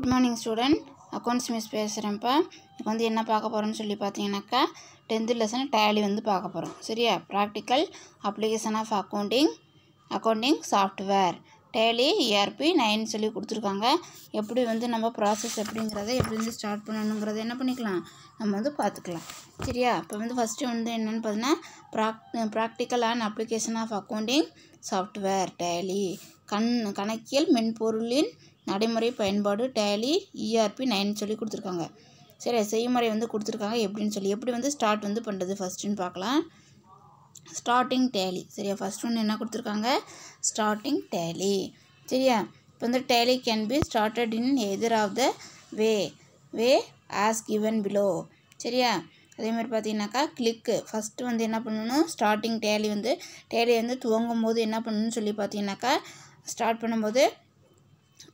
good morning student accounts miss பேசுகிறேன்ப்பா இப்போ வந்து என்ன பார்க்க போகிறோம்னு சொல்லி பார்த்தீங்கன்னாக்கா டென்த்து லெசன் டேலி வந்து பார்க்க போகிறோம் சரியா practical application of accounting accounting software Tally ERP nine சொல்லி கொடுத்துருக்காங்க எப்படி வந்து நம்ம ப்ராசஸ் எப்படிங்கிறத எப்படி வந்து ஸ்டார்ட் பண்ணணுங்கிறத என்ன பண்ணிக்கலாம் நம்ம வந்து பார்த்துக்கலாம் சரியா இப்போ வந்து ஃபஸ்ட்டு வந்து என்னென்னு பார்த்தீங்கன்னா prac practical and application of accounting software Tally கண் கணக்கியல் மென்பொருளின் நடைமுறை பயன்பாடு டேலி இஆர்பி நைன் சொல்லி கொடுத்துருக்காங்க சரி செய்முறை வந்து கொடுத்துருக்காங்க எப்படின்னு சொல்லி எப்படி வந்து ஸ்டார்ட் வந்து பண்ணுறது ஃபஸ்ட்டுன்னு பார்க்கலாம் ஸ்டார்டிங் டேலி சரியா ஃபஸ்ட் ஒன்று என்ன கொடுத்துருக்காங்க ஸ்டார்டிங் டேலி சரியா இப்போ வந்து Tally can be started in either of the way way as given below சரியா அதேமாதிரி பார்த்தீங்கன்னாக்கா கிளிக்கு ஃபஸ்ட்டு வந்து என்ன பண்ணணும் ஸ்டார்டிங் டேலி வந்து டேலி வந்து துவங்கும் போது என்ன பண்ணணும்னு சொல்லி பார்த்தீங்கன்னாக்கா ஸ்டார்ட் பண்ணும்போது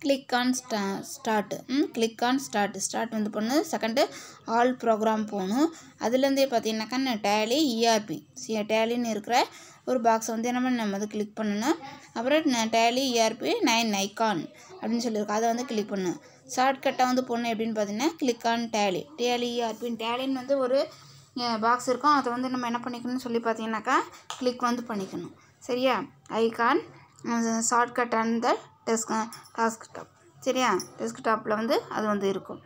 கிளிக் ஆன் ஸ்டா ம் கிளிக் ஆன் ஸ்டார்ட் ஸ்டார்ட் வந்து பண்ணு செகண்டு ஆல் ப்ரோக்ராம் போகணும் அதுலேருந்தே பார்த்தீங்கன்னாக்கா டேலி இஆர்பி டேலின்னு இருக்கிற ஒரு பாக்ஸ் வந்து என்ன பண்ண நம்ம வந்து கிளிக் பண்ணணும் அப்புறம் டேலி இஆர்பி நைன் நைக்கான் அப்படின்னு சொல்லியிருக்கோம் அதை வந்து கிளிக் பண்ணு ஷார்ட்கட்டாக வந்து பொண்ணு எப்படின்னு பார்த்தீங்கன்னா கிளிக் ஆன் டேலி டேலி இஆர்பின்னு டேலின்னு வந்து ஒரு பாக்ஸ் இருக்கும் அதை வந்து நம்ம என்ன பண்ணிக்கணும்னு சொல்லி பார்த்தீங்கன்னாக்கா கிளிக் வந்து பண்ணிக்கணும் சரியா icon shortcut and the desk desktop சரியா டெஸ்க்டாப்பில் வந்து அது வந்து இருக்கும்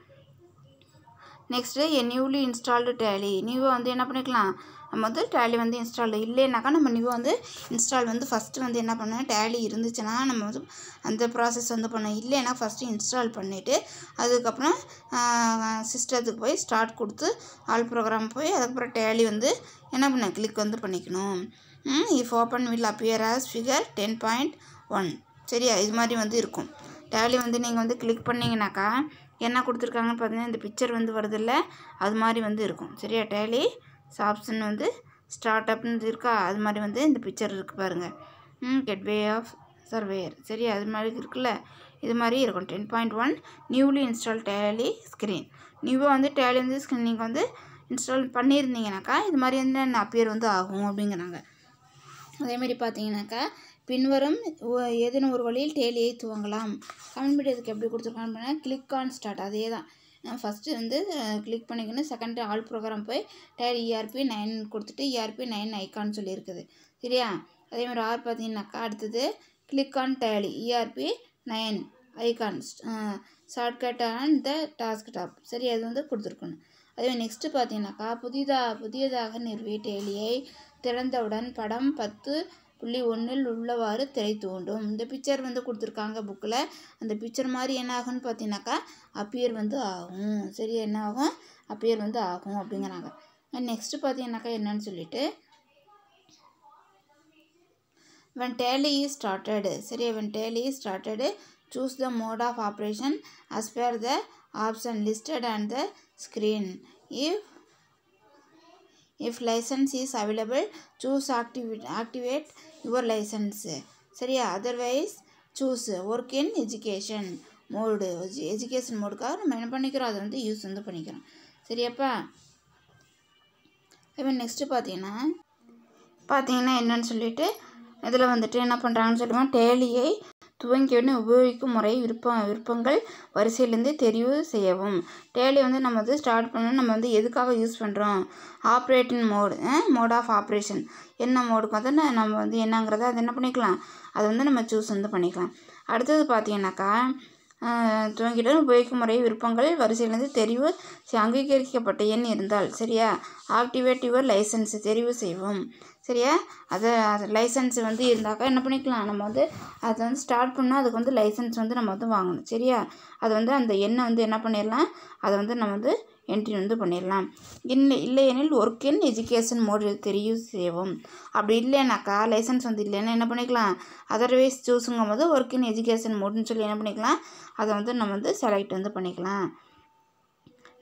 நெக்ஸ்ட்டு என் நியூலி இன்ஸ்டால்டு டேலி நியூவை வந்து என்ன பண்ணிக்கலாம் நம்ம வந்து டேலி வந்து இன்ஸ்டால் இல்லைனாக்கா நம்ம நியூ வந்து இன்ஸ்டால் வந்து ஃபஸ்ட்டு வந்து என்ன பண்ணணும் டேலி இருந்துச்சுன்னா நம்ம வந்து அந்த ப்ராசஸ் வந்து பண்ணோம் இல்லைன்னா ஃபஸ்ட்டு இன்ஸ்டால் பண்ணிவிட்டு அதுக்கப்புறம் சிஸ்டத்துக்கு போய் ஸ்டார்ட் கொடுத்து ஆல் ப்ரோக்ராம் போய் அதுக்கப்புறம் டேலி வந்து என்ன பண்ண கிளிக் வந்து பண்ணிக்கணும் if open will appear as figure ten point one சரியா இது மாதிரி வந்து இருக்கும் டேலி வந்து நீங்கள் வந்து கிளிக் பண்ணிங்கனாக்கா என்ன கொடுத்துருக்காங்கன்னு பார்த்தீங்கன்னா இந்த பிக்சர் வந்து வருதில்ல அது மாதிரி வந்து இருக்கும் சரியா டேலி சாப்ஷன் வந்து ஸ்டார்ட் அப்னு இருக்கா அது மாதிரி வந்து இந்த பிக்சர் இருக்குது பாருங்கள் கெட் வே ஆஃப் சர்வேயர் சரி அது மாதிரி இருக்குல்ல இது மாதிரி இருக்கும் ten point one newly install Tally screen நியூவாக வந்து டேலி வந்து ஸ்க்ரீன் நீங்கள் வந்து இன்ஸ்டால் பண்ணியிருந்தீங்கனாக்கா இது மாதிரி வந்து அப்பியர் வந்து ஆகும் அப்படிங்கிறாங்க அதேமாரி பார்த்தீங்கன்னாக்கா பின்வரும் ஏதேனும் ஒரு வழியில் டேலியை துவங்கலாம் கமெண்ட் மீடியத்துக்கு எப்படி கொடுத்துருக்கான்னு பண்ணால் கிளிக் ஆன் ஸ்டார்ட் அதே தான் ஃபஸ்ட்டு வந்து கிளிக் பண்ணிக்கணும் செகண்ட் ஆல் ப்ரோக்ராம் போய் டயர் இஆர்பி நைன் கொடுத்துட்டு இஆர்பி நைன் ஐக்கான்னு சொல்லியிருக்குது சரியா அதே மாதிரி ஆர் பார்த்தீங்கன்னாக்கா அடுத்தது click on Tally ERP nine icon shortcut and the desktop சரி அது வந்து கொடுத்துருக்கணும் அதே நெக்ஸ்ட்டு பார்த்தீங்கன்னாக்கா புதிதாக புதியதாக நிறுவிய டேலியை திறந்தவுடன் படம் பத்து புள்ளி ஒன்றில் உள்ளவாறு திரை தூண்டும் இந்த பிக்சர் வந்து கொடுத்துருக்காங்க புக்கில் அந்த பிக்சர் மாதிரி என்ன ஆகும்னு பார்த்தீங்கன்னாக்கா அப்பியர் வந்து ஆகும் சரி என்ன ஆகும் அப்பியர் வந்து ஆகும் அப்படிங்கிறாங்க நெக்ஸ்ட்டு பார்த்தீங்கன்னாக்கா என்னன்னு சொல்லிட்டு வென் டேலி இஸ் ஸ்டார்டடு சரி when Tally is started choose the mode of operation as per the option listed and the screen if if licence is available choose acti activate your licence சரியா otherwise choose work in education mode education மோடுக்காக நம்ம என்ன பண்ணிக்கிறோம் அதை வந்து use வந்து பண்ணிக்கிறோம் சரியாப்பா இப்போ நெக்ஸ்ட்டு பார்த்தீங்கன்னா பார்த்தீங்கன்னா என்னென்னு சொல்லிட்டு இதில் வந்துட்டு என்ன பண்ணுறாங்கன்னு சொல்லுவோம் டேலியை துவங்கியுடன் உபயோகிக்கும் முறை விருப்ப விருப்பங்கள் வரிசையிலேருந்து தெரிவு செய்யவும் டேலி வந்து நம்ம வந்து ஸ்டார்ட் பண்ணணும் நம்ம வந்து எதுக்காக யூஸ் பண்ணுறோம் operating mode mode of operation என்ன மோடுக்கு வந்து நம்ம வந்து என்னங்கிறத அது என்ன பண்ணிக்கலாம் அதை வந்து நம்ம சூஸ் வந்து பண்ணிக்கலாம் அடுத்தது பார்த்தீங்கன்னாக்கா துவங்கியுடன் உபயோகிக்க முறை விருப்பங்களில் வரிசையிலிருந்து தெரிவு அங்கீகரிக்கப்பட்ட எண் இருந்தால் சரியா ஆக்டிவேட் யுவர் லைசன்ஸ் தெரிவு செய்வோம் சரியா அதை அது லைசன்ஸ் வந்து இருந்தாக்கா என்ன பண்ணிக்கலாம் நம்ம வந்து அதை வந்து ஸ்டார்ட் பண்ணால் அதுக்கு வந்து லைசன்ஸ் வந்து நம்ம வந்து வாங்கணும் சரியா அது வந்து அந்த எண்ணை வந்து என்ன பண்ணிடலாம் அதை வந்து நம்ம வந்து என்ட்ரி வந்து பண்ணிடலாம் இல்லை இல்லையெனில் ஒர்க் இன் எஜுகேஷன் மோட் தெரியும் செய்வோம் அப்படி இல்லைனாக்கா லைசன்ஸ் வந்து இல்லைன்னா என்ன பண்ணிக்கலாம் அதர்வைஸ் சூஸுங்கும் போது ஒர்க் இன் எஜுகேஷன் மோட்னு சொல்லி என்ன பண்ணிக்கலாம் அதை வந்து நம்ம வந்து செலக்ட் வந்து பண்ணிக்கலாம்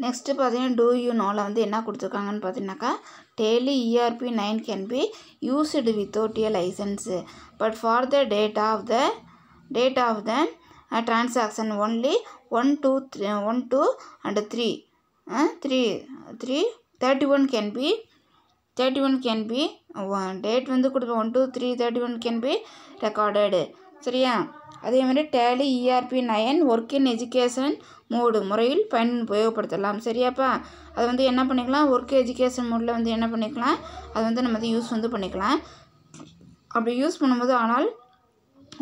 நெக்ஸ்ட்டு பார்த்தீங்கன்னா டூ யூ நோவில் வந்து என்ன கொடுத்துருக்காங்கன்னு பார்த்தீங்கன்னாக்கா Tally ERP nine can be used without a licence but for the date of the date of the transaction only one two three one two and three three three thirty one can be thirty one can be date வந்து கொடுப்போம் one two three thirty one can be recorded சரியா அதே மாதிரி Tally ERP nine work in education mode முறையில் பயன் உபயோகப்படுத்தலாம் சரியாப்பா அதை வந்து என்ன பண்ணிக்கலாம் ஒர்க் எஜுகேஷன் மோடில் வந்து என்ன பண்ணிக்கலாம் அது வந்து நம்ம வந்து யூஸ் வந்து பண்ணிக்கலாம் அப்படி யூஸ் பண்ணும்போது ஆனால்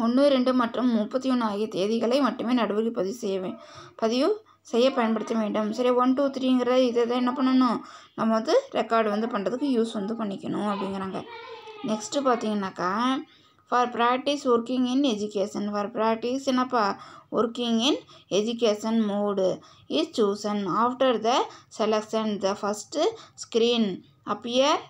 ஒன்று ரெண்டு மற்றும் முப்பத்தி ஒன்று ஆகிய தேதிகளை மட்டுமே நடவடிக்கை பதிவு செய்ய பதிவு செய்ய பயன்படுத்த வேண்டும் சரி ஒன் டூ த்ரீங்கிற இதை தான் என்ன பண்ணணும் நம்ம வந்து ரெக்கார்டு வந்து பண்ணுறதுக்கு யூஸ் வந்து பண்ணிக்கணும் அப்படிங்கிறாங்க நெக்ஸ்ட்டு பார்த்தீங்கன்னாக்கா for practice working in education for practice என்னப்பா working in education mode is chosen after the selection the first screen appear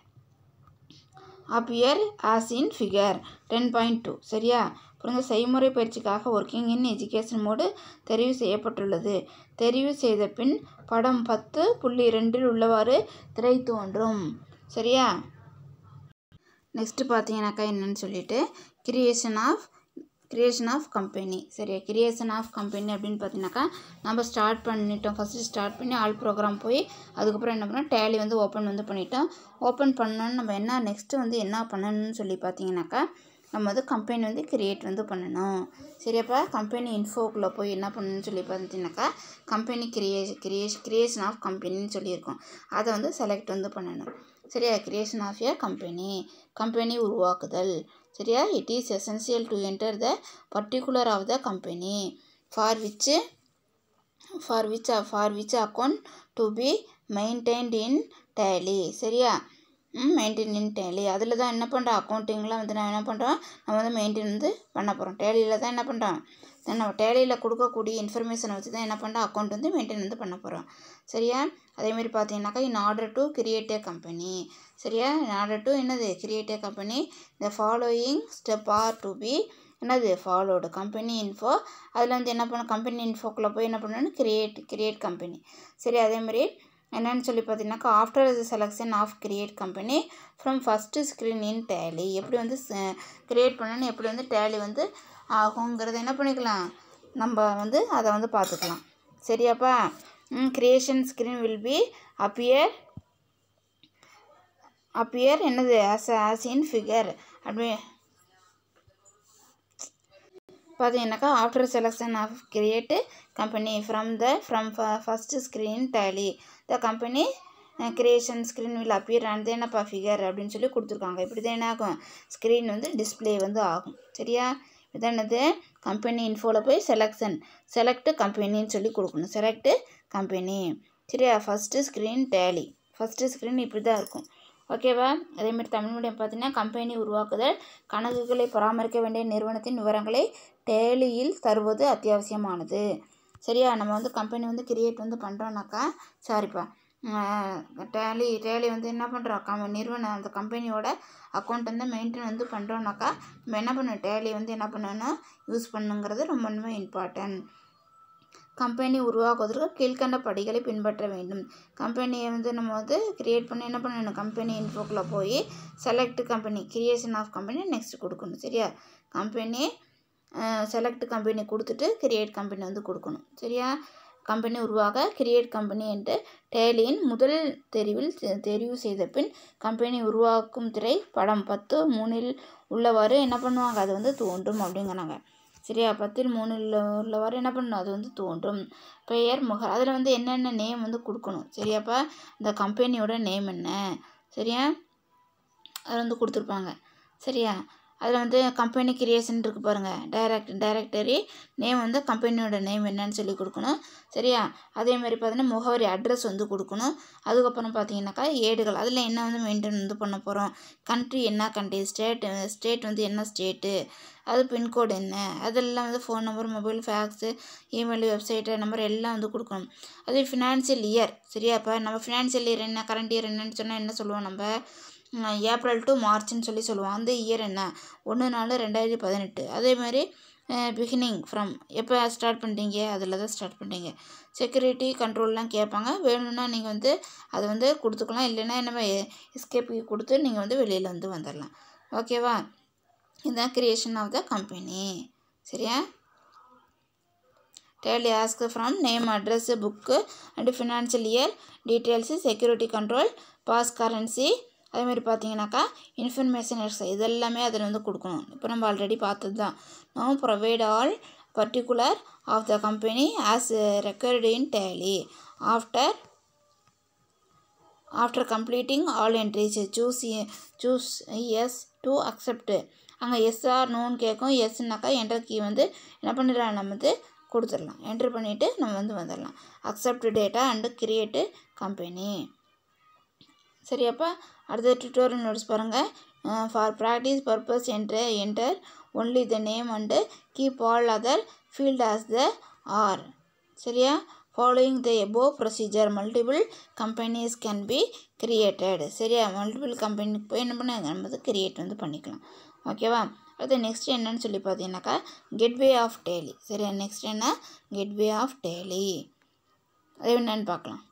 appear as in figure ten point two சரியா குறைந்த செய்முறை பயிற்சிக்காக ஒர்க்கிங் இன் எஜுகேஷன் மோடு தெரிவு செய்யப்பட்டுள்ளது தெரிவு செய்த பின் படம் பத்து புள்ளி இரண்டில் உள்ளவாறு திரை தோன்றும் சரியா நெக்ஸ்ட்டு பார்த்தீங்கன்னாக்கா என்னன்னு சொல்லிட்டு creation of creation of company சரியா கிரியேஷன் ஆஃப் கம்பெனி அப்படின்னு பார்த்தீங்கன்னாக்கா நம்ம ஸ்டார்ட் பண்ணிட்டோம் ஃபஸ்ட்டு ஸ்டார்ட் பண்ணி ஆல் ப்ரோக்ராம் போய் அதுக்கப்புறம் என்ன பண்ணோம் டேலி வந்து ஓப்பன் வந்து பண்ணிட்டோம் ஓப்பன் பண்ணோன்னு நம்ம என்ன நெக்ஸ்ட்டு வந்து என்ன பண்ணணும்னு சொல்லி பார்த்தீங்கன்னாக்கா நம்ம வந்து கம்பெனி வந்து க்ரியேட் வந்து பண்ணணும் சரி அப்போ கம்பெனி இன்ஃபோக்குள்ளே போய் என்ன பண்ணணும்னு சொல்லி பார்த்தீங்கனாக்கா company crea creat creation of கம்பெனின்னு சொல்லியிருக்கோம் அதை வந்து செலக்ட் வந்து பண்ணணும் சரியா creation of a company company உருவாக்குதல் சரியா it is essential to enter the particular of the company for which for which for which account to be maintained in Tally சரியா மெயின்டெயின் டேலி அதில் தான் என்ன பண்ணுறோம் அக்கௌண்டிங்கில் வந்து நான் என்ன பண்ணுறோம் நம்ம வந்து மெயின்டைன் வந்து பண்ண போகிறோம் டேலியில் தான் என்ன பண்ணுறோம் நம்ம டேலியில் கொடுக்கக்கூடிய இன்ஃபர்மேஷனை வச்சு தான் என்ன பண்ணுறோம் அக்கௌண்ட் வந்து மெயின்டைன் வந்து பண்ண போகிறோம் சரியா அதேமாரி பார்த்தீங்கன்னாக்கா in order to create a company சரியா இன் ஆர்டர் டு என்னது create a company the following step are to be என்னது ஃபாலோடு கம்பெனி இன்ஃபோ அதில் வந்து என்ன பண்ணும் கம்பெனி இன்ஃபோக்குள்ளே போய் என்ன பண்ணணும் கிரியேட் கிரியேட் கம்பெனி சரி அதேமாரி என்னன்னு சொல்லி பார்த்தீங்கன்னாக்கா after the selection of create company from first screen in Tally எப்படி வந்து கிரியேட் பண்ணணும் எப்படி வந்து டேலி வந்து ஆகுங்கிறத என்ன பண்ணிக்கலாம் நம்ம வந்து அதை வந்து பார்த்துக்கலாம் சரியாப்பா creation screen will be appear appear என்னது ஆஸ் ஆஸ் இன் ஃபிகர் அப்படி பார்த்தீங்கன்னாக்கா after selection of create company from the from first screen Tally the company creation screen will appear and then அப்பா ஃபிகர் அப்படின்னு சொல்லி கொடுத்துருக்காங்க இப்படி தான் என்ன ஆகும் ஸ்க்ரீன் வந்து டிஸ்பிளே வந்து ஆகும் சரியா இதானது கம்பெனி இன்ஃபோவில் போய் செலெக்ஷன் செலக்ட் கம்பெனின்னு சொல்லி கொடுக்கணும் செலக்ட் கம்பெனி சரியா first screen Tally first screen இப்படி தான் இருக்கும் ஓகேவா அதேமாதிரி தமிழ் மீடியம் பார்த்தீங்கன்னா கம்பெனி உருவாக்குதல் கணக்குகளை பராமரிக்க வேண்டிய நிறுவனத்தின் விவரங்களை டேலியில் தருவது அத்தியாவசியமானது சரியா நம்ம வந்து கம்பெனி வந்து கிரியேட் வந்து பண்ணுறோன்னாக்கா சாரிப்பா டேலி டேலி வந்து என்ன பண்ணுறோம் கம் நிறுவனம் அந்த கம்பெனியோட அக்கௌண்ட் வந்து மெயின்டைன் வந்து பண்ணுறோன்னாக்கா நம்ம என்ன பண்ணும் டேலி வந்து என்ன பண்ணணும்னா யூஸ் பண்ணுங்கிறது ரொம்ப ரொம்ப இம்பார்ட்டன்ட் கம்பெனி உருவாக்குவதற்கு கீழ்கண்ட படிகளை பின்பற்ற வேண்டும் கம்பெனியை வந்து நம்ம வந்து கிரியேட் பண்ணி என்ன பண்ணணும் கம்பெனி இன்ஃபோக்கில் போய் select company creation of company next கொடுக்கணும் சரியா கம்பெனி செலக்ட் கம்பெனி கொடுத்துட்டு கிரியேட் கம்பெனி வந்து கொடுக்கணும் சரியா கம்பெனி உருவாக கிரியேட் கம்பெனி என்று டேலியின் முதல் தெரிவில் தெரிவு செய்த பின் கம்பெனி உருவாக்கும் திரை படம் பத்து மூணில் உள்ளவாறு என்ன பண்ணுவாங்க அது வந்து தோன்றும் அப்படிங்கிறாங்க சரியா பத்தில் மூணு உள்ள உள்ளவாறு என்ன பண்ணணும் அது வந்து தோன்றும் பெயர் முகர் அதில் வந்து என்னென்ன நேம் வந்து கொடுக்கணும் சரியாப்பா இந்த கம்பெனியோட நேம் என்ன சரியா அது வந்து கொடுத்துருப்பாங்க சரியா அதில் வந்து கம்பெனி கிரியேஷன் இருக்குது பாருங்கள் டைரக்ட் டைரக்டரி நேம் வந்து கம்பெனியோட நேம் என்னன்னு சொல்லி கொடுக்கணும் சரியா அதேமாதிரி பார்த்தீங்கன்னா முகவரி அட்ரஸ் வந்து கொடுக்கணும் அதுக்கப்புறம் பார்த்தீங்கன்னாக்கா ஏடுகள் அதில் என்ன வந்து மெயின்டைன் வந்து பண்ண போகிறோம் கண்ட்ரி என்ன கண்ட்ரி ஸ்டேட் ஸ்டேட் வந்து என்ன ஸ்டேட்டு அது பின்கோடு என்ன அதெல்லாம் வந்து phone number mobile fax email website number எல்லாம் வந்து கொடுக்கணும் அதே ஃபினான்ஷியல் இயர் சரியா இப்போ நம்ம ஃபினான்ஷியல் இயர் என்ன கரண்ட் இயர் என்னன்னு சொன்னால் என்ன சொல்லுவோம் நம்ம ஏப்ரல் டு மார்ச்னு சொல்லி சொல்லுவோம் அந்த இயர் என்ன ஒன்று நாலு ரெண்டாயிரத்தி பதினெட்டு அதேமாதிரி பிகினிங் ஃப்ரம் எப்போ ஸ்டார்ட் பண்ணுறீங்க அதில் தான் ஸ்டார்ட் பண்ணுறீங்க செக்யூரிட்டி கண்ட்ரோல்லாம் கேட்பாங்க வேணும்னா நீங்கள் வந்து அதை வந்து கொடுத்துக்கலாம் இல்லைன்னா என்னமோ எஸ்கேப் கொடுத்து நீங்கள் வந்து வெளியில் வந்து வந்துடலாம் ஓகேவா இதுதான் கிரியேஷன் ஆஃப் த கம்பெனி சரியா Tally ask from name address book and financial year details security control pass currency மாதிரி பார்த்தீங்கன்னாக்கா இன்ஃபர்மேஷன் இது எல்லாமே அதில் வந்து கொடுக்கணும் இப்போ நம்ம ஆல்ரெடி பார்த்தது தான் no provide all particular of the company as recorded in Tally after after completing all entries choose choose yes to accept அங்கே எஸ்ஆர் நோன்னு கேட்கும் எஸ்னாக்கா என்டர் கீ வந்து என்ன பண்ணிடலாம் நம்ம வந்து கொடுத்துடலாம் என்ட்ரு பண்ணிவிட்டு நம்ம வந்து வந்துடலாம் accept data and create company சரி அப்போ அடுத்த டியூட்டோரியல் நோட்ஸ் பாருங்கள் ஃபார் ப்ராக்டிஸ் பர்பஸ் என்ற enter only the name and keep all other field as the are சரியா following the above procedure multiple companies can be created சரியா multiple கம்பெனிக்கு போய் என்ன பண்ண நம்ம வந்து கிரியேட் வந்து பண்ணிக்கலாம் ஓகேவா அடுத்து நெக்ஸ்ட் என்னன்னு சொல்லி பார்த்தீங்கன்னாக்கா கெட்வே ஆஃப் டெய்லி சரியா நெக்ஸ்ட் என்ன கெட்வே ஆஃப் டெய்லி அது என்னன்னு பார்க்கலாம்